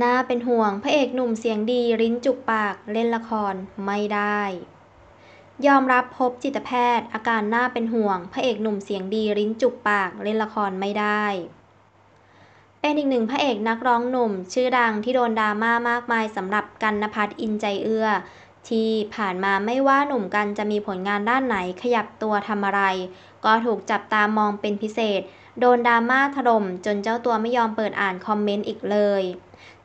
น่าเป็นห่วง พระเอกหนุ่มเสียงดีริ้นจุกปากเล่นละครไม่ได้ ยอมรับพบจิตแพทย์ อาการหน้าเป็นห่วง พระเอกหนุ่มเสียงดีริ้นจุกปากเล่นละครไม่ได้ เป็นอีกหนึ่งพระเอกนักร้องหนุ่ม ชื่อดังที่โดนดราม่ามากมายสำหรับกันนภัสอินใจเอือ้อ ที่ผ่านมาไม่ว่าหนุ่มกันจะมีผลงานด้านไหนขยับตัวทำอะไร ก็ถูกจับตามองเป็นพิเศษโดนดราม่าถล่มจนเจ้าตัวไม่ยอมเปิดอ่านคอมเมนต์อีกเลย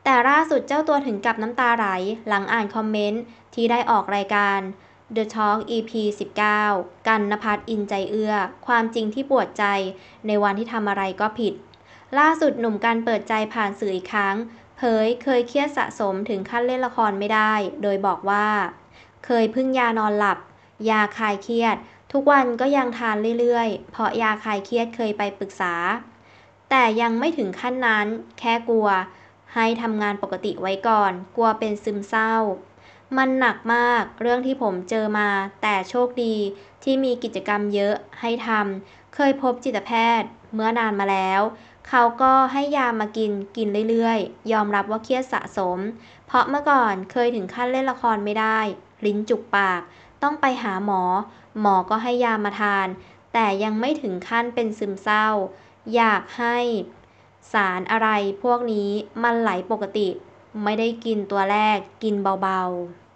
แต่ล่าสุดเจ้าตัวถึงกับน้ำตาไหลหลังอ่านคอมเมนต์ที่ได้ออกรายการ The Talk EP 19 กันนภัสอินใจเอือ้อ ความจริงที่ปวดใจในวันที่ทำอะไรก็ผิด ล่าสุดหนุ่มกันเปิดใจผ่านสื่ออีกครั้ง เผยเคยเครียดสะสมถึงขั้นเล่นละครไม่ได้ โดยบอกว่า เคยพึ่งยานอนหลับ ยาคลายเครียดทุกวันก็ยังทานเรื่อยๆ เพราะยาคลายเครียดเคยไปปรึกษา แต่ยังไม่ถึงขั้นนั้น แค่กลัว ให้ทำงานปกติไว้ก่อน กลัวเป็นซึมเศร้า มันหนักมากเรื่องที่ผมเจอมา แต่โชคดีที่มีกิจกรรมเยอะให้ทำ เคยพบจิตแพทย์ เมื่อนานมาแล้ว เขาก็ให้ยามากิน กินเรื่อยๆ ยอมรับว่าเครียดสะสม เพราะเมื่อก่อนเคยถึงขั้นเล่นละครไม่ได้ ลิ้นจุกปากต้องไปหาหมอ หมอก็ให้ยามาทาน แต่ยังไม่ถึงขั้นเป็นซึมเศร้า อยากให้ สารอะไรพวกนี้มันไหลปกติ ไม่ได้กินตัวแรก กินเบาๆ